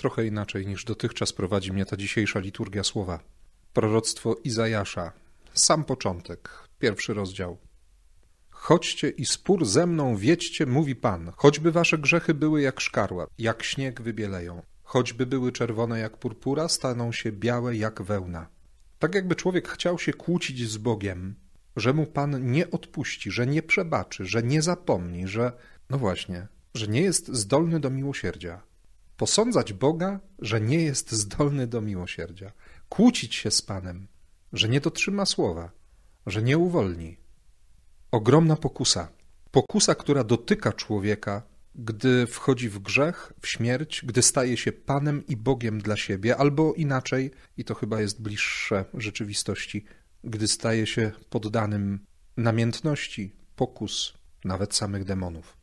Trochę inaczej niż dotychczas prowadzi mnie ta dzisiejsza liturgia słowa. Proroctwo Izajasza, sam początek, pierwszy rozdział. Chodźcie i spór ze mną wiedźcie, mówi Pan, choćby wasze grzechy były jak szkarła, jak śnieg wybieleją, choćby były czerwone jak purpura, staną się białe jak wełna. Tak jakby człowiek chciał się kłócić z Bogiem, że mu Pan nie odpuści, że nie przebaczy, że nie zapomni, że, no właśnie, że nie jest zdolny do miłosierdzia posądzać Boga, że nie jest zdolny do miłosierdzia, kłócić się z Panem, że nie dotrzyma słowa, że nie uwolni. Ogromna pokusa, pokusa, która dotyka człowieka, gdy wchodzi w grzech, w śmierć, gdy staje się Panem i Bogiem dla siebie, albo inaczej, i to chyba jest bliższe rzeczywistości, gdy staje się poddanym namiętności, pokus, nawet samych demonów.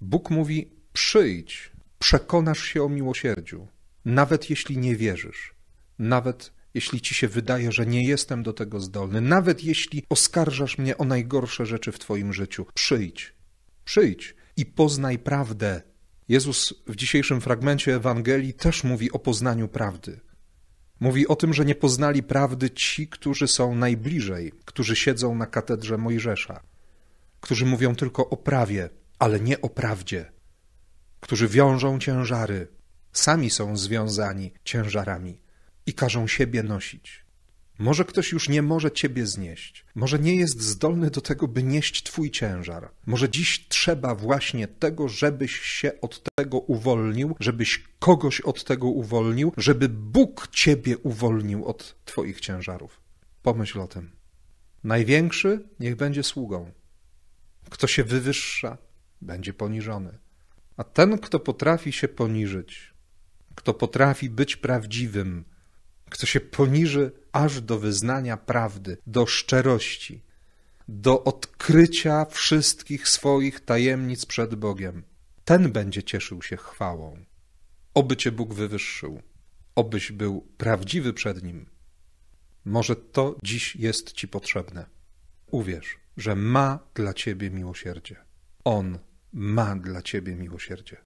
Bóg mówi: Przyjdź, przekonasz się o miłosierdziu, nawet jeśli nie wierzysz, nawet jeśli ci się wydaje, że nie jestem do tego zdolny, nawet jeśli oskarżasz mnie o najgorsze rzeczy w Twoim życiu. Przyjdź, przyjdź i poznaj prawdę. Jezus w dzisiejszym fragmencie Ewangelii też mówi o poznaniu prawdy. Mówi o tym, że nie poznali prawdy ci, którzy są najbliżej, którzy siedzą na katedrze Mojżesza, którzy mówią tylko o prawie, ale nie o prawdzie którzy wiążą ciężary, sami są związani ciężarami i każą siebie nosić. Może ktoś już nie może ciebie znieść, może nie jest zdolny do tego, by nieść twój ciężar. Może dziś trzeba właśnie tego, żebyś się od tego uwolnił, żebyś kogoś od tego uwolnił, żeby Bóg ciebie uwolnił od twoich ciężarów. Pomyśl o tym. Największy niech będzie sługą. Kto się wywyższa, będzie poniżony. A ten, kto potrafi się poniżyć, kto potrafi być prawdziwym, kto się poniży aż do wyznania prawdy, do szczerości, do odkrycia wszystkich swoich tajemnic przed Bogiem, ten będzie cieszył się chwałą. Oby cię Bóg wywyższył, obyś był prawdziwy przed Nim. Może to dziś jest ci potrzebne. Uwierz, że ma dla ciebie miłosierdzie. On ma dla ciebie miłosierdzie.